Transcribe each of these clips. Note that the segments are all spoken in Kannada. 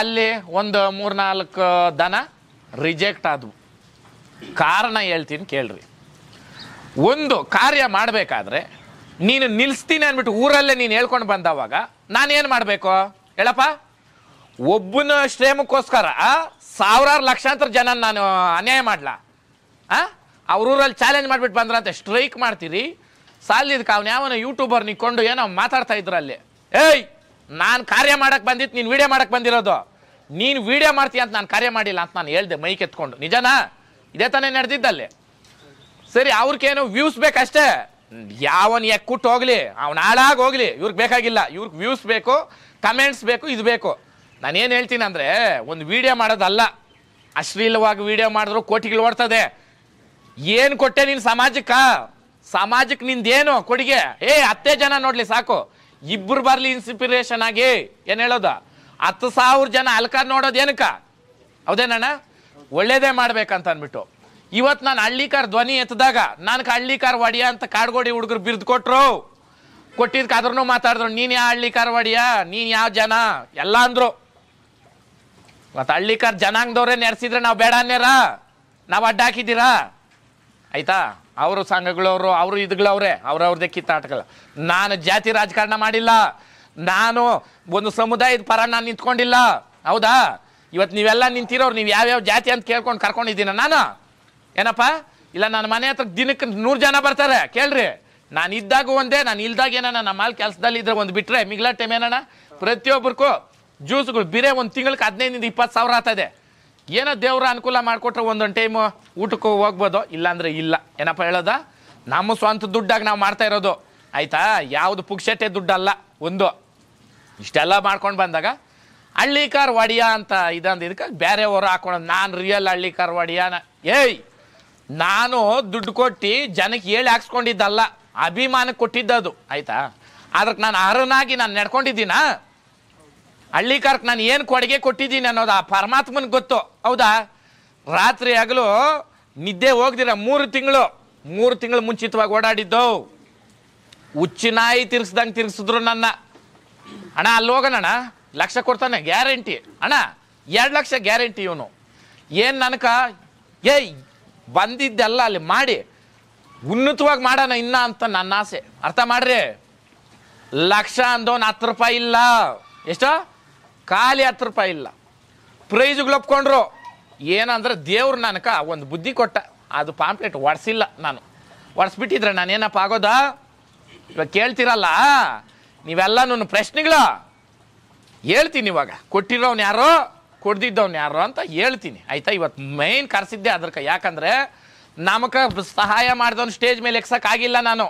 ಅಲ್ಲಿ ಒಂದು ಮೂರ್ನಾಲ್ಕು ದನ ರಿಜೆಕ್ಟ್ ಆದವು ಕಾರಣ ಹೇಳ್ತೀನಿ ಕೇಳ್ರಿ ಒಂದು ಕಾರ್ಯ ಮಾಡಬೇಕಾದ್ರೆ ನೀನು ನಿಲ್ಲಿಸ್ತೀನಿ ಅಂದ್ಬಿಟ್ಟು ಊರಲ್ಲೇ ನೀನು ಹೇಳ್ಕೊಂಡು ಬಂದವಾಗ ನಾನೇನು ಮಾಡಬೇಕು ಹೇಳಪ್ಪ ಒಬ್ಬನ ಶ್ರೇಮಕ್ಕೋಸ್ಕರ ಸಾವಿರಾರು ಲಕ್ಷಾಂತರ ಜನ ನಾನು ಅನ್ಯಾಯ ಮಾಡ್ಲಾ ಆ ಅವ್ರ ಊರಲ್ಲಿ ಚಾಲೆಂಜ್ ಮಾಡಿಬಿಟ್ಟು ಅಂತ ಸ್ಟ್ರೈಕ್ ಮಾಡ್ತೀರಿ ಸಾಲಿದ್ಕೆ ಅವನು ಯಾವನ ಯೂಟ್ಯೂಬರ್ ನಿಕ್ಕೊಂಡು ಏನೋ ಮಾತಾಡ್ತಾ ಇದ್ರಲ್ಲಿ ಏಯ್ ನಾನು ಕಾರ್ಯ ಮಾಡಕ್ಕೆ ಬಂದಿತ್ತು ನೀನು ವೀಡಿಯೋ ಮಾಡಕ್ಕೆ ಬಂದಿರೋದು ನೀನು ವೀಡಿಯೋ ಮಾಡ್ತೀಯ ಅಂತ ನಾನು ಕಾರ್ಯ ಮಾಡಿಲ್ಲ ಅಂತ ನಾನು ಹೇಳ್ದೆ ಮೈ ಕೆತ್ಕೊಂಡು ನಿಜನಾ ಇದೇ ತಾನೇ ನಡೆದಿದ್ದಲ್ಲಿ ಸರಿ ಅವ್ರಿಗೇನು ವ್ಯೂಸ್ ಬೇಕಷ್ಟೇ ಯಾವನ್ ಎಕ್ಕುಟ್ಟು ಹೋಗ್ಲಿ ಅವ್ನ ಹಾಳಾಗಿ ಹೋಗ್ಲಿ ಇವ್ರಿಗೆ ಬೇಕಾಗಿಲ್ಲ ಇವ್ರಿಗೆ ವ್ಯೂಸ್ ಬೇಕು ಕಮೆಂಟ್ಸ್ ಬೇಕು ಇದು ಬೇಕು ಏನು ಹೇಳ್ತೀನಿ ಅಂದರೆ ಒಂದು ವೀಡಿಯೋ ಮಾಡೋದಲ್ಲ ಅಶ್ಲೀಲವಾಗಿ ವೀಡಿಯೋ ಮಾಡಿದ್ರು ಕೋಟಿಗಳು ಓಡ್ತದೆ ಏನು ಕೊಟ್ಟೆ ನೀನು ಸಮಾಜಕ್ಕೆ ಸಮಾಜಕ್ಕೆ ನಿಂದೇನು ಕೊಡುಗೆ ಏ ಹತ್ತೇ ಜನ ನೋಡಲಿ ಸಾಕು ಇಬ್ರು ಬರ್ಲಿ ಇನ್ಸ್ಪಿರೇಷನ್ ಆಗಿ ಏನ್ ಹೇಳೋದ ಹತ್ತು ಸಾವಿರ ಜನ ಅಲ್ಕಾರ್ ನೋಡೋದು ಏನಕ್ಕ ಹೌದೇನಣ್ಣ ಒಳ್ಳೇದೇ ಮಾಡ್ಬೇಕಂತ ಅನ್ಬಿಟ್ಟು ಇವತ್ ನಾನು ಹಳ್ಳಿಕಾರ್ ಧ್ವನಿ ಎತ್ತದಾಗ ನನಗೆ ಹಳ್ಳಿಕಾರ್ ವಾಡಿಯ ಅಂತ ಕಾಡ್ಗೋಡಿ ಹುಡುಗರು ಬಿರ್ದು ಕೊಟ್ರು ಕೊಟ್ಟಿದ್ಕೆ ಅದ್ರೂ ಮಾತಾಡಿದ್ರು ನೀನ್ ಯಾವ ಹಳ್ಳಿಕಾರ್ ವಾಡಿಯ ನೀನ್ ಯಾವ ಜನ ಎಲ್ಲ ಅಂದ್ರು ಇವತ್ತು ಹಳ್ಳಿಕಾರ್ ಜನಾಂಗದವ್ರೇ ನೆರೆಸಿದ್ರೆ ನಾವು ಬೇಡ ನಾವು ಅಡ್ಡ ಹಾಕಿದ್ದೀರಾ ಆಯ್ತಾ ಅವರು ಸಂಘಗಳವರು ಅವರು ಇದುಗಳವ್ರೆ ಅವ್ರವ್ರದೇ ಕಿತ್ತಾಟಗಳು ನಾನು ಜಾತಿ ರಾಜಕಾರಣ ಮಾಡಿಲ್ಲ ನಾನು ಒಂದು ಸಮುದಾಯದ ಪರ ನಾನು ನಿಂತ್ಕೊಂಡಿಲ್ಲ ಹೌದಾ ಇವತ್ತು ನೀವೆಲ್ಲ ನಿಂತಿರೋರು ನೀವು ಯಾವ್ಯಾವ ಜಾತಿ ಅಂತ ಕೇಳ್ಕೊಂಡು ಕರ್ಕೊಂಡಿದ್ದೀನ ನಾನು ಏನಪ್ಪ ಇಲ್ಲ ನನ್ನ ಮನೆ ಹತ್ರ ದಿನಕ್ಕೆ ನೂರು ಜನ ಬರ್ತಾರೆ ಕೇಳ್ರಿ ನಾನು ಇದ್ದಾಗ ಒಂದೇ ನಾನು ಇಲ್ದಾಗ ಏನಣ್ಣ ಮಾಲ್ ಕೆಲಸದಲ್ಲಿ ಇದ್ರೆ ಒಂದು ಬಿಟ್ಟರೆ ಮಿಗ್ಲ ಟೈಮ್ ಏನಣ್ಣ ಪ್ರತಿಯೊಬ್ಬರಿಗೂ ಜ್ಯೂಸ್ಗಳು ಬಿರೆ ಒಂದು ತಿಂಗಳಿಗೆ ಹದಿನೈದಿಂದ ಇಪ್ಪತ್ತು ಸಾವಿರ ಆಗ್ತದೆ ಏನೋ ದೇವ್ರ ಅನುಕೂಲ ಮಾಡಿಕೊಟ್ರೆ ಒಂದೊಂದು ಟೈಮು ಊಟಕ್ಕೆ ಹೋಗ್ಬೋದು ಇಲ್ಲಾಂದ್ರೆ ಇಲ್ಲ ಏನಪ್ಪ ಹೇಳೋದ ನಮ್ಮ ಸ್ವಂತ ದುಡ್ಡಾಗಿ ನಾವು ಮಾಡ್ತಾ ಇರೋದು ಆಯಿತಾ ಯಾವುದು ಪುಕ್ಷಟೆ ದುಡ್ಡಲ್ಲ ಒಂದು ಇಷ್ಟೆಲ್ಲ ಮಾಡ್ಕೊಂಡು ಬಂದಾಗ ಹಳ್ಳಿಕಾರ್ ಒಡಿಯ ಅಂತ ಇದಂದು ಇದಕ್ಕೆ ಬೇರೆಯವರು ಹಾಕೊಂಡು ನಾನು ರಿಯಲ್ ಹಳ್ಳಿಕಾರ್ ಒಡಿಯ ಏಯ್ ನಾನು ದುಡ್ಡು ಕೊಟ್ಟು ಜನಕ್ಕೆ ಹೇಳಿ ಹಾಕ್ಸ್ಕೊಂಡಿದ್ದಲ್ಲ ಅಭಿಮಾನಕ್ಕೆ ಕೊಟ್ಟಿದ್ದದು ಆಯಿತಾ ಅದಕ್ಕೆ ನಾನು ಅರ್ಹನಾಗಿ ನಾನು ನಡ್ಕೊಂಡಿದ್ದೀನಾ ಕಾರ್ಕ್ ನಾನು ಏನು ಕೊಡುಗೆ ಕೊಟ್ಟಿದ್ದೀನಿ ಅನ್ನೋದು ಆ ಪರಮಾತ್ಮನಿಗೆ ಗೊತ್ತು ಹೌದಾ ರಾತ್ರಿ ಆಗಲೂ ನಿದ್ದೆ ಹೋಗ್ದಿರ ಮೂರು ತಿಂಗಳು ಮೂರು ತಿಂಗಳು ಮುಂಚಿತವಾಗಿ ಓಡಾಡಿದ್ದು ಉಚ್ಚಿನಾಯಿ ತಿರ್ಸ್ದಂಗೆ ತಿರ್ಸಿದ್ರು ನನ್ನ ಅಣ್ಣ ಅಲ್ಲಿ ಹೋಗೋಣ ಲಕ್ಷ ಕೊಡ್ತಾನೆ ಗ್ಯಾರಂಟಿ ಅಣ್ಣ ಎರಡು ಲಕ್ಷ ಗ್ಯಾರಂಟಿ ಇವನು ಏನು ನನಕ ಏಯ್ ಬಂದಿದ್ದೆಲ್ಲ ಅಲ್ಲಿ ಮಾಡಿ ಉನ್ನತವಾಗಿ ಮಾಡೋಣ ಇನ್ನ ಅಂತ ನನ್ನ ಆಸೆ ಅರ್ಥ ಮಾಡ್ರಿ ಲಕ್ಷ ಅಂದವನು ಹತ್ತು ರೂಪಾಯಿ ಇಲ್ಲ ಎಷ್ಟೋ ಖಾಲಿ ಹತ್ತು ರೂಪಾಯಿ ಇಲ್ಲ ಪ್ರೈಜ್ಗಳು ಒಪ್ಕೊಂಡ್ರು ಏನಂದ್ರೆ ದೇವ್ರು ನನಗೆ ಒಂದು ಬುದ್ಧಿ ಕೊಟ್ಟ ಅದು ಪಾಂಪ್ಲೆಟ್ ಒಡಿಸಿಲ್ಲ ನಾನು ಒಡಿಸ್ಬಿಟ್ಟಿದ್ರೆ ಏನಪ್ಪ ಆಗೋದಾ ಇವಾಗ ಕೇಳ್ತೀರಲ್ಲ ನೀವೆಲ್ಲ ನನ್ನ ಪ್ರಶ್ನೆಗಳು ಹೇಳ್ತೀನಿ ಇವಾಗ ಕೊಟ್ಟಿರೋವ್ನ ಯಾರೋ ಕೊಡ್ದಿದ್ದವ್ನು ಯಾರೋ ಅಂತ ಹೇಳ್ತೀನಿ ಆಯಿತಾ ಇವತ್ತು ಮೈನ್ ಕರೆಸಿದ್ದೆ ಅದ್ರಕ್ಕೆ ಯಾಕಂದರೆ ನಮಗೆ ಸಹಾಯ ಮಾಡಿದವನು ಸ್ಟೇಜ್ ಮೇಲೆ ಎಕ್ಸೋಕ್ಕಾಗಿಲ್ಲ ನಾನು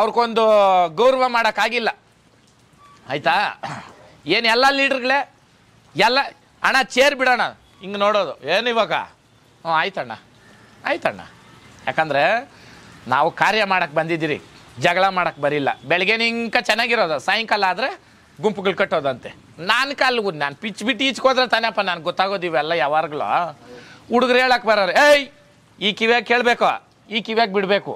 ಅವ್ರಿಗೊಂದು ಗೌರವ ಮಾಡೋಕ್ಕಾಗಿಲ್ಲ ಆಯಿತಾ ಏನು ಎಲ್ಲ ಲೀಡ್ರ್ಗಳೇ ಎಲ್ಲ ಅಣ್ಣ ಚೇರ್ ಬಿಡೋಣ ಹಿಂಗೆ ನೋಡೋದು ಏನು ಇವಾಗ ಹ್ಞೂ ಆಯ್ತಣ್ಣ ಆಯ್ತಣ್ಣ ಯಾಕಂದರೆ ನಾವು ಕಾರ್ಯ ಮಾಡಕ್ಕೆ ಬಂದಿದ್ದೀರಿ ಜಗಳ ಮಾಡೋಕ್ಕೆ ಬರಿಲ್ಲ ಬೆಳಗ್ಗೆ ಹಿಂಕ ಚೆನ್ನಾಗಿರೋದು ಸಾಯಂಕಾಲ ಆದರೆ ಗುಂಪುಗಳು ಕಟ್ಟೋದಂತೆ ನಾನು ಕಾಲ ನಾನು ಪಿಚ್ ಬಿಟ್ಟು ಈಚ್ಕೋದ್ರೆ ತಾನೇಪ್ಪ ನಾನು ಗೊತ್ತಾಗೋದು ಇವೆಲ್ಲ ಯಾವಾಗಲೂ ಹುಡುಗರು ಹೇಳಕ್ಕೆ ಬರೋರು ಏಯ್ ಈ ಕಿವ್ಯಾಗ ಕೇಳಬೇಕು ಈ ಕಿವ್ಯಾಗ ಬಿಡಬೇಕು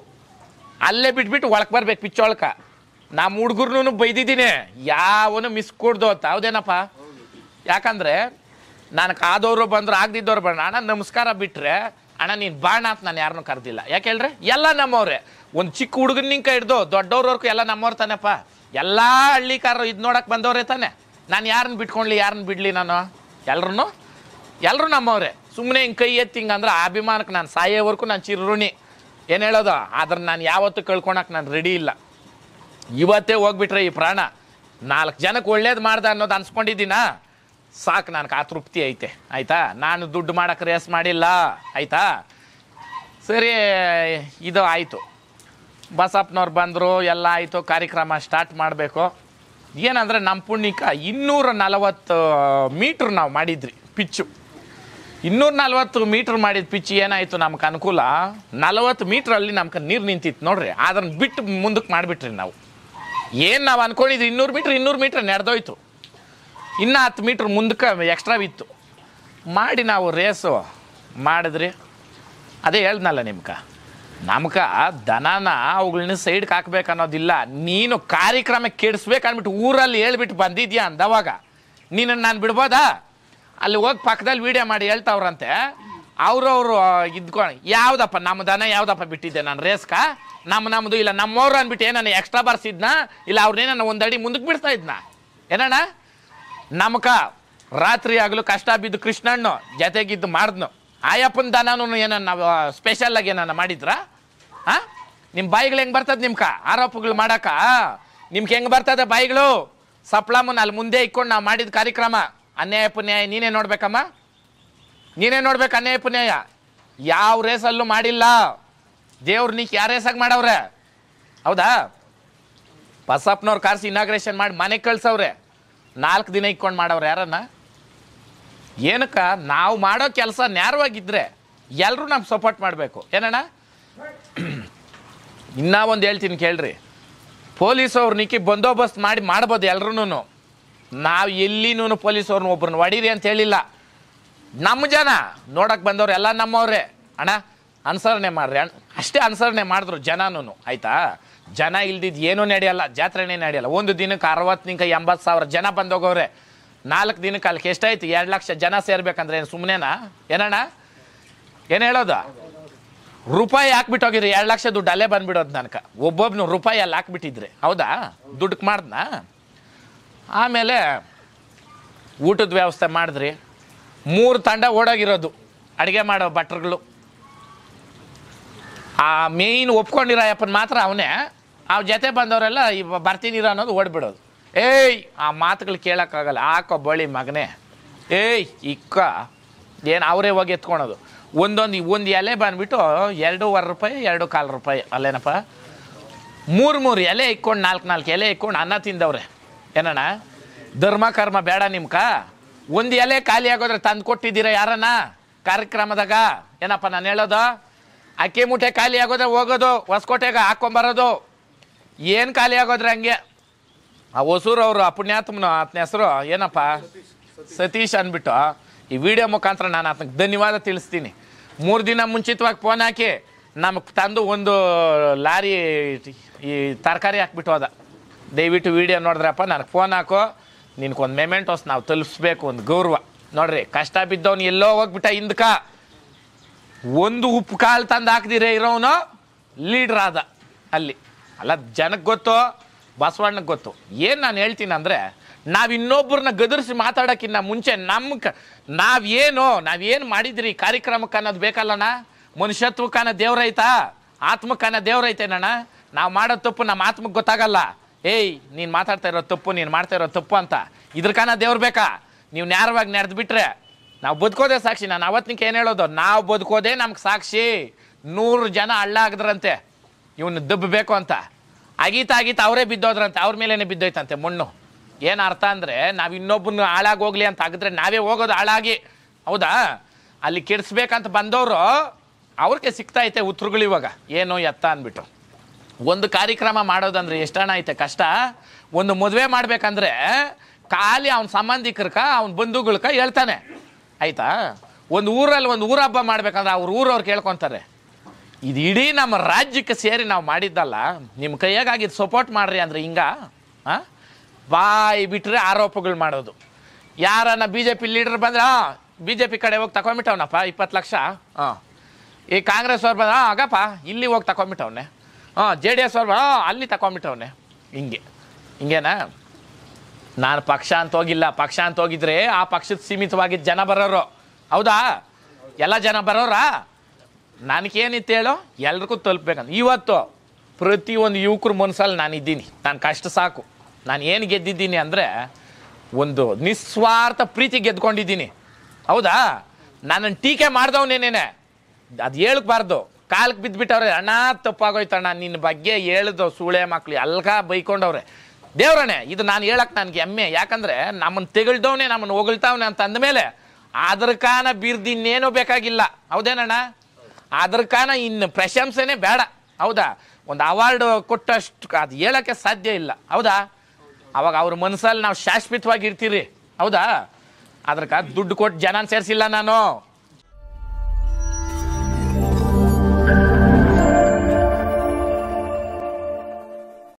ಅಲ್ಲೇ ಬಿಟ್ಬಿಟ್ಟು ಒಳಕ್ಕೆ ಬರಬೇಕು ಪಿಚ್ಚೊಳಕ ನಮ್ಮ ಹುಡುಗರ್ನು ಬೈದಿದ್ದೀನಿ ಯಾವನು ಮಿಸ್ ಕೊಡ್ದು ಅಂತ ಹೌದೇನಪ್ಪ ಯಾಕಂದರೆ ನಾನು ಕಾದವರು ಬಂದರು ಆಗದಿದ್ದವ್ರು ಬಣ್ಣ ಅಣ್ಣ ನಮಸ್ಕಾರ ಬಿಟ್ಟರೆ ಅಣ್ಣ ನೀನು ಬಾಣ ಅಂತ ನಾನು ಯಾರನ್ನೂ ಕರೆದಿಲ್ಲ ಯಾಕೆ ಹೇಳ್ರೆ ಎಲ್ಲ ನಮ್ಮವ್ರೆ ಒಂದು ಚಿಕ್ಕ ಹುಡುಗನ ನಿಂಕ ಹಿಡ್ದು ದೊಡ್ಡವ್ರವರೆಗೂ ಎಲ್ಲ ನಮ್ಮವ್ರು ತಾನೆಪ್ಪ ಎಲ್ಲ ಹಳ್ಳಿಕಾರರು ಇದು ನೋಡಕ್ಕೆ ಬಂದವರೇ ತಾನೆ ನಾನು ಯಾರನ್ನ ಬಿಟ್ಕೊಂಡ್ಲಿ ಯಾರನ್ನ ಬಿಡಲಿ ನಾನು ಎಲ್ರೂ ಎಲ್ಲರೂ ನಮ್ಮವ್ರೆ ಸುಮ್ಮನೆ ಹಿಂಗೆ ಕೈ ಎತ್ತಿ ಹಿಂಗಂದ್ರೆ ಆ ಅಭಿಮಾನಕ್ಕೆ ನಾನು ಸಾಯೋವರೆಗೂ ನಾನು ಚಿರಋಣಿ ಏನು ಹೇಳೋದು ಆದ್ರೆ ನಾನು ಯಾವತ್ತೂ ಕಳ್ಕೊಳಕ್ಕೆ ನಾನು ರೆಡಿ ಇಲ್ಲ ಇವತ್ತೇ ಹೋಗ್ಬಿಟ್ರೆ ಈ ಪ್ರಾಣ ನಾಲ್ಕು ಜನಕ್ಕೆ ಒಳ್ಳೇದು ಮಾಡ್ದೆ ಅನ್ನೋದು ಅನ್ಸ್ಕೊಂಡಿದ್ದೀನ ಸಾಕು ನನಗೆ ಆ ತೃಪ್ತಿ ಐತೆ ಆಯಿತಾ ನಾನು ದುಡ್ಡು ಮಾಡೋಕೆ ರೇಸ್ ಮಾಡಿಲ್ಲ ಆಯಿತಾ ಸರಿ ಇದು ಆಯಿತು ಬಸಪ್ಪನವ್ರು ಬಂದರು ಎಲ್ಲ ಆಯಿತು ಕಾರ್ಯಕ್ರಮ ಸ್ಟಾರ್ಟ್ ಮಾಡಬೇಕು ಏನಂದರೆ ನಮ್ಮ ಪುಣ್ಯಕ ಇನ್ನೂರ ನಲವತ್ತು ಮೀಟ್ರ್ ನಾವು ಮಾಡಿದ್ರಿ ಪಿಚ್ಚು ಇನ್ನೂರ ನಲವತ್ತು ಮೀಟ್ರ್ ಮಾಡಿದ ಪಿಚ್ ಏನಾಯಿತು ನಮ್ಗೆ ಅನುಕೂಲ ನಲವತ್ತು ಮೀಟ್ರಲ್ಲಿ ನಮ್ಗೆ ನೀರು ನಿಂತಿತ್ತು ನೋಡ್ರಿ ಅದನ್ನು ಬಿಟ್ಟು ಮುಂದಕ್ಕೆ ಮಾಡಿಬಿಟ್ರಿ ನಾವು ಏನು ನಾವು ಅಂದ್ಕೊಂಡಿದ್ದು ಇನ್ನೂರು ಮೀಟ್ರ್ ಇನ್ನೂರು ಮೀಟ್ರ್ ನಡೆದೋಯ್ತು ಇನ್ನೂ ಹತ್ತು ಮೀಟ್ರ್ ಮುಂದಕ್ಕೆ ಎಕ್ಸ್ಟ್ರಾ ಬಿತ್ತು ಮಾಡಿ ನಾವು ರೇಸು ಮಾಡಿದ್ರಿ ಅದೇ ಹೇಳ್ದನಲ್ಲ ನಿಮ್ಗೆ ನಮ್ಗೆ ದನನ ಅವುಗಳನ್ನ ಸೈಡ್ಗೆ ಹಾಕ್ಬೇಕು ಅನ್ನೋದಿಲ್ಲ ನೀನು ಕಾರ್ಯಕ್ರಮ ಕೆಡಿಸ್ಬೇಕು ಅಂದ್ಬಿಟ್ಟು ಊರಲ್ಲಿ ಹೇಳ್ಬಿಟ್ಟು ಬಂದಿದ್ಯಾ ಅಂದವಾಗ ನೀನನ್ನು ನಾನು ಬಿಡ್ಬೋದಾ ಅಲ್ಲಿ ಹೋಗಿ ಪಕ್ಕದಲ್ಲಿ ವೀಡಿಯೋ ಮಾಡಿ ಹೇಳ್ತಾವ್ರಂತೆ ಅವ್ರವರು ಇದ್ಕೊ ಯಾವ್ದಪ್ಪ ನಮ್ಮ ದನ ಯಾವ್ದಪ್ಪ ಬಿಟ್ಟಿದ್ದೆ ನಾನು ರೇಸ್ಕ ನಮ್ಮ ನಮ್ಮದು ಇಲ್ಲ ನಮ್ಮವ್ರು ಅಂದ್ಬಿಟ್ಟು ಏನಾನ ಎಕ್ಸ್ಟ್ರಾ ಬರ್ಸಿದ್ನ ಇಲ್ಲ ಅವ್ರನ್ನೇನ ಒಂದು ಅಡಿ ಮುಂದಕ್ಕೆ ಬಿಡ್ತಾ ಇದ್ನ ಏನಣ್ಣ ನಮ್ಕ ರಾತ್ರಿ ಆಗಲು ಕಷ್ಟ ಬಿದ್ದು ಕೃಷ್ಣಣ್ಣು ಜತೆಗಿದ್ದು ಮಾಡಿದ್ನು ಆಯಪ್ಪನ ದನನೂ ಏನನ್ನ ಸ್ಪೆಷಲ್ ಆಗಿ ಏನನ್ನ ಮಾಡಿದ್ರ ಹಾ ನಿಮ್ಮ ಬಾಯಿಗಳು ಹೆಂಗೆ ಬರ್ತದೆ ನಿಮ್ಕ ಆರೋಪಗಳು ಮಾಡಕ ನಿಮ್ಗೆ ಹೆಂಗೆ ಬರ್ತದೆ ಬಾಯಿಗಳು ಸಪ್ಲಮ್ಮನ ಅಲ್ಲಿ ಮುಂದೆ ಇಕ್ಕೊಂಡು ನಾವು ಮಾಡಿದ ಕಾರ್ಯಕ್ರಮ ಅನ್ಯಾಯಪ್ಪ ನ್ಯಾಯ ನೀನೇ ನೋಡ್ಬೇಕಮ್ಮ ನೀನೇ ನೋಡ್ಬೇಕು ಅನ್ಯಾಯ ಪುನ್ಯಾಯ ಯಾವ ರೇಸಲ್ಲೂ ಮಾಡಿಲ್ಲ ದೇವ್ರು ನೀಕ್ ಯಾವ ರೇಸಾಗಿ ಮಾಡವ್ರೆ ಹೌದಾ ಬಸಪ್ಪನವ್ರು ಕಾರ್ಸಿ ಇನಾಗ್ರೇಷನ್ ಮಾಡಿ ಮನೆಗೆ ಕಳ್ಸವ್ರೆ ನಾಲ್ಕು ದಿನ ಇಕ್ಕೊಂಡು ಮಾಡವ್ರೆ ಯಾರನ್ನ ಏನಕ್ಕ ನಾವು ಮಾಡೋ ಕೆಲಸ ನೇರವಾಗಿದ್ರೆ ಎಲ್ಲರೂ ನಮ್ಗೆ ಸಪೋರ್ಟ್ ಮಾಡಬೇಕು ಏನಣ್ಣ ಇನ್ನೂ ಒಂದು ಹೇಳ್ತೀನಿ ಕೇಳ್ರಿ ಪೊಲೀಸವ್ರು ನಿಕ್ಕಿ ಬಂದೋಬಸ್ತ್ ಮಾಡಿ ಮಾಡ್ಬೋದು ಎಲ್ರೂ ನಾವು ಎಲ್ಲಿನೂ ಪೊಲೀಸವ್ರನ್ನ ಒಬ್ಬರನ್ನ ಹೊಡೀರಿ ಅಂತ ಹೇಳಿಲ್ಲ ನಮ್ಮ ಜನ ನೋಡಕ್ಕೆ ಬಂದವ್ರು ಎಲ್ಲ ನಮ್ಮವ್ರೆ ಅಣ್ಣ ಅನುಸರಣೆ ಮಾಡ್ರಿ ಅಣ್ಣ ಅಷ್ಟೇ ಅನುಸರಣೆ ಮಾಡಿದ್ರು ಜನನೂ ಆಯಿತಾ ಜನ ಇಲ್ದಿದ್ದು ಏನೂ ನಡೆಯಲ್ಲ ಜಾತ್ರೆನೇ ನಡೆಯಲ್ಲ ಒಂದು ದಿನಕ್ಕೆ ನಿಂಕ ಎಂಬತ್ತು ಸಾವಿರ ಜನ ಬಂದೋಗವ್ರೆ ನಾಲ್ಕು ದಿನಕ್ಕೆ ಅಲ್ಲಿಗೆ ಎಷ್ಟಾಯ್ತು ಎರಡು ಲಕ್ಷ ಜನ ಸೇರ್ಬೇಕಂದ್ರೆ ಏನು ಸುಮ್ಮನೆನಾ ಏನಣ್ಣ ಏನು ಹೇಳೋದು ರೂಪಾಯಿ ಹಾಕ್ಬಿಟ್ಟೋಗಿರಿ ಎರಡು ಲಕ್ಷ ದುಡ್ಡು ಅಲ್ಲೇ ಬಂದ್ಬಿಡೋದು ನನಗೆ ಒಬ್ಬೊಬ್ಬನು ರೂಪಾಯಿ ಅಲ್ಲಿ ಹಾಕ್ಬಿಟ್ಟಿದ್ರಿ ಹೌದಾ ದುಡ್ಡು ಮಾಡ್ದಾ ಆಮೇಲೆ ಊಟದ ವ್ಯವಸ್ಥೆ ಮಾಡಿದ್ರಿ ಮೂರು ತಂಡ ಓಡೋಗಿರೋದು ಅಡುಗೆ ಮಾಡೋ ಭಟ್ರುಗಳು ಆ ಮೇಯ್ನ್ ಒಪ್ಕೊಂಡಿರೋ ಅಪ್ಪನ ಮಾತ್ರ ಅವನೇ ಅವ್ರ ಜೊತೆ ಬಂದವರೆಲ್ಲ ಈ ಬರ್ತೀನಿರೋ ಅನ್ನೋದು ಓಡ್ಬಿಡೋದು ಏಯ್ ಆ ಮಾತುಗಳು ಕೇಳೋಕ್ಕಾಗಲ್ಲ ಹಾಕೋ ಬಳಿ ಮಗನೇ ಏಯ್ ಇಕ್ಕ ಏನು ಅವರೇ ಹೋಗಿ ಎತ್ಕೊಳೋದು ಒಂದೊಂದು ಒಂದು ಎಲೆ ಬಂದುಬಿಟ್ಟು ಎರಡೂವರೆ ರೂಪಾಯಿ ಎರಡು ಕಾಲು ರೂಪಾಯಿ ಅಲ್ಲೇನಪ್ಪ ಮೂರು ಮೂರು ಎಲೆ ಇಕ್ಕೊಂಡು ನಾಲ್ಕು ನಾಲ್ಕು ಎಲೆ ಇಕ್ಕೊಂಡು ಅನ್ನ ತಿಂದವ್ರೆ ಏನಣ್ಣ ಧರ್ಮ ಕರ್ಮ ಬೇಡ ನಿಮ್ಕ ಒಂದು ಎಲೆ ಖಾಲಿ ಆಗೋದ್ರೆ ತಂದು ಕೊಟ್ಟಿದ್ದೀರಾ ಯಾರನ್ನ ಕಾರ್ಯಕ್ರಮದಾಗ ಏನಪ್ಪ ನಾನು ಹೇಳೋದು ಅಕ್ಕಿ ಮುಟ್ಟೆ ಖಾಲಿ ಆಗೋದ್ರೆ ಹೋಗೋದು ಹೊಸಕೋಟೆಗೆ ಹಾಕೊಂಬರೋದು ಏನು ಖಾಲಿ ಆಗೋದ್ರೆ ಹಂಗೆ ಆ ಅವರು ಆ ಪುಣ್ಯಾತ್ಮನು ಆತನ ಹೆಸರು ಏನಪ್ಪ ಸತೀಶ್ ಅಂದ್ಬಿಟ್ಟು ಈ ವಿಡಿಯೋ ಮುಖಾಂತರ ನಾನು ಆತನಿಗೆ ಧನ್ಯವಾದ ತಿಳಿಸ್ತೀನಿ ಮೂರು ದಿನ ಮುಂಚಿತವಾಗಿ ಫೋನ್ ಹಾಕಿ ನಮಗೆ ತಂದು ಒಂದು ಲಾರಿ ಈ ತರಕಾರಿ ಹಾಕ್ಬಿಟ್ಟು ಹೋದ ದಯವಿಟ್ಟು ವೀಡಿಯೋ ನೋಡಿದ್ರಪ್ಪ ನನಗೆ ಫೋನ್ ಹಾಕೋ ನಿನ್ಗೊಂದು ಮೆಮೆಂಟೋಸ್ ನಾವು ತಲುಪಿಸ್ಬೇಕು ಒಂದು ಗೌರವ ನೋಡ್ರಿ ಕಷ್ಟ ಬಿದ್ದವನು ಎಲ್ಲೋ ಹೋಗ್ಬಿಟ್ಟ ಹಿಂದ್ಕ ಒಂದು ಉಪ್ಪು ಕಾಲು ತಂದು ಹಾಕ್ದಿರೇ ಇರೋನು ಲೀಡ್ರ್ ಆದ ಅಲ್ಲಿ ಅಲ್ಲ ಜನಕ್ಕೆ ಗೊತ್ತು ಬಸವಣ್ಣಗೆ ಗೊತ್ತು ಏನು ನಾನು ಹೇಳ್ತೀನಿ ಅಂದರೆ ನಾವು ಇನ್ನೊಬ್ಬರನ್ನ ಗದರಿಸಿ ಮಾತಾಡೋಕ್ಕಿಂತ ಮುಂಚೆ ನಮ್ಮ ಕ ನಾವೇನು ನಾವೇನು ಮಾಡಿದ್ರಿ ಕಾರ್ಯಕ್ರಮಕ್ಕೆ ಅನ್ನೋದು ಬೇಕಲ್ಲಣ್ಣ ಮನುಷ್ಯತ್ವಕ್ಕನ ಆತ್ಮಕ್ಕೆ ಆತ್ಮಕ್ಕನ ದೇವ್ರೈತೇನಣ್ಣ ನಾವು ಮಾಡೋ ತಪ್ಪು ನಮ್ಮ ಆತ್ಮಕ್ಕೆ ಗೊತ್ತಾಗಲ್ಲ ಏಯ್ ನೀನು ಮಾತಾಡ್ತಾ ಇರೋ ತಪ್ಪು ನೀನು ಮಾಡ್ತಾ ಇರೋ ತಪ್ಪು ಅಂತ ಇದ್ರ ಕಾನ ದೇವ್ರು ಬೇಕಾ ನೀವು ನೇರವಾಗಿ ನಡೆದು ಬಿಟ್ರೆ ನಾವು ಬದುಕೋದೆ ಸಾಕ್ಷಿ ನಾನು ಅವತ್ತಿನಕ್ಕೆ ಏನು ಹೇಳೋದು ನಾವು ಬದುಕೋದೆ ನಮ್ಗೆ ಸಾಕ್ಷಿ ನೂರು ಜನ ಹಳ್ಳ ಇವನು ದುಬ್ಬಬೇಕು ಅಂತ ಆಗೀತ ಆಗೀತ ಅವರೇ ಬಿದ್ದೋದ್ರಂತೆ ಅವ್ರ ಮೇಲೇನೆ ಬಿದ್ದೋಯ್ತಂತೆ ಮಣ್ಣು ಏನು ಅರ್ಥ ಅಂದರೆ ನಾವು ಇನ್ನೊಬ್ಬನ ಹಾಳಾಗಿ ಹೋಗ್ಲಿ ಅಂತ ಆಗಿದ್ರೆ ನಾವೇ ಹೋಗೋದು ಹಾಳಾಗಿ ಹೌದಾ ಅಲ್ಲಿ ಕೆಡಿಸ್ಬೇಕಂತ ಬಂದವರು ಅವ್ರಿಗೆ ಸಿಗ್ತಾಯಿತೆ ಉತ್ತರಗಳು ಇವಾಗ ಏನು ಎತ್ತ ಅಂದ್ಬಿಟ್ಟು ಒಂದು ಕಾರ್ಯಕ್ರಮ ಮಾಡೋದಂದ್ರೆ ಎಷ್ಟಣ ಐತೆ ಕಷ್ಟ ಒಂದು ಮದುವೆ ಮಾಡ್ಬೇಕಂದ್ರೆ ಖಾಲಿ ಅವನ ಸಂಬಂಧಿಕರ್ಕ ಅವ್ನ ಬಂಧುಗಳ್ಕ ಹೇಳ್ತಾನೆ ಆಯ್ತಾ ಒಂದು ಊರಲ್ಲಿ ಒಂದು ಊರ ಹಬ್ಬ ಮಾಡ್ಬೇಕಂದ್ರೆ ಅವ್ರ ಊರವ್ರು ಕೇಳ್ಕೊತಾರೆ ಇದು ಇಡೀ ನಮ್ಮ ರಾಜ್ಯಕ್ಕೆ ಸೇರಿ ನಾವು ಮಾಡಿದ್ದಲ್ಲ ನಿಮ್ಮ ಕೈಯಾಗಿ ಇದು ಸಪೋರ್ಟ್ ಮಾಡ್ರಿ ಅಂದ್ರೆ ಹಿಂಗ ಬಾಯಿ ಬಿಟ್ಟರೆ ಆರೋಪಗಳು ಮಾಡೋದು ಯಾರನ್ನ ಬಿ ಜೆ ಪಿ ಲೀಡರ್ ಬಂದ್ರೆ ಹಾಂ ಬಿ ಜೆ ಪಿ ಕಡೆ ಹೋಗಿ ತಗೊಂಬಿಟ್ಟವನಪ್ಪ ಇಪ್ಪತ್ತು ಲಕ್ಷ ಹಾಂ ಈ ಕಾಂಗ್ರೆಸ್ ಅವ್ರು ಬಂದ್ರೆ ಹಾಂ ಆಗಪ್ಪ ಇಲ್ಲಿ ಹೋಗಿ ತಗೊಂಬಿಟ್ಟವನೆ ಹಾಂ ಜೆ ಡಿ ಎಸ್ ಅವ್ರು ಹಾಂ ಅಲ್ಲಿ ತಗೊಂಬಿಟ್ಟವನೆ ಹಿಂಗೆ ಹಿಂಗೇನಾ ನಾನು ಪಕ್ಷ ಅಂತ ಹೋಗಿಲ್ಲ ಪಕ್ಷ ಅಂತ ಹೋಗಿದ್ರೆ ಆ ಪಕ್ಷದ ಸೀಮಿತವಾಗಿ ಜನ ಬರೋರು ಹೌದಾ ಎಲ್ಲ ಜನ ಬರೋರಾ ನನಗೇನಿತ್ತು ಹೇಳೋ ಎಲ್ರಿಗೂ ತಲುಪಬೇಕಂತ ಇವತ್ತು ಪ್ರತಿಯೊಂದು ಯುವಕರು ಮನಸ್ಸಲ್ಲಿ ಇದ್ದೀನಿ ನಾನು ಕಷ್ಟ ಸಾಕು ನಾನು ಏನು ಗೆದ್ದಿದ್ದೀನಿ ಅಂದರೆ ಒಂದು ನಿಸ್ವಾರ್ಥ ಪ್ರೀತಿ ಗೆದ್ಕೊಂಡಿದ್ದೀನಿ ಹೌದಾ ನನ್ನನ್ನು ಟೀಕೆ ಮಾಡ್ದವನೇನೇನೆ ಅದು ಹೇಳಕ್ಬಾರ್ದು ಕಾಲಕ್ಕೆ ಬಿದ್ದುಬಿಟ್ಟವ್ರೆ ಅಣ್ಣ ತಪ್ಪಾಗೋಯ್ತಣ್ಣ ನಿನ್ನ ಬಗ್ಗೆ ಹೇಳ್ದು ಸೂಳೆ ಮಕ್ಳು ಅಲ್ಗ ಬೈಕೊಂಡವ್ರೆ ದೇವ್ರಣೆ ಇದು ನಾನು ಹೇಳಕ್ಕೆ ನನಗೆ ಎಮ್ಮೆ ಯಾಕಂದರೆ ನಮ್ಮನ್ನು ತೆಗಳ್ದವನೆ ನಮ್ಮನ್ನು ಹೊಗಳ್ತಾವನೆ ಅಂತ ಅಂದಮೇಲೆ ಅದ್ರ ಕಾನ ಬಿರ್ದಿನ್ನೇನೂ ಬೇಕಾಗಿಲ್ಲ ಹೌದೇನಣ್ಣ ಅದ್ರ ಕಾನ ಇನ್ನು ಪ್ರಶಂಸೆನೆ ಬೇಡ ಹೌದಾ ಒಂದು ಅವಾರ್ಡ್ ಕೊಟ್ಟಷ್ಟು ಅದು ಹೇಳೋಕ್ಕೆ ಸಾಧ್ಯ ಇಲ್ಲ ಹೌದಾ ಅವಾಗ ಅವ್ರ ಮನಸ್ಸಲ್ಲಿ ನಾವು ಶಾಶ್ವತವಾಗಿ ಇರ್ತೀರಿ ಹೌದಾ ಅದ್ರಕ್ಕ ದುಡ್ಡು ಕೊಟ್ಟು ಜನ ಸೇರಿಸಿಲ್ಲ ನಾನು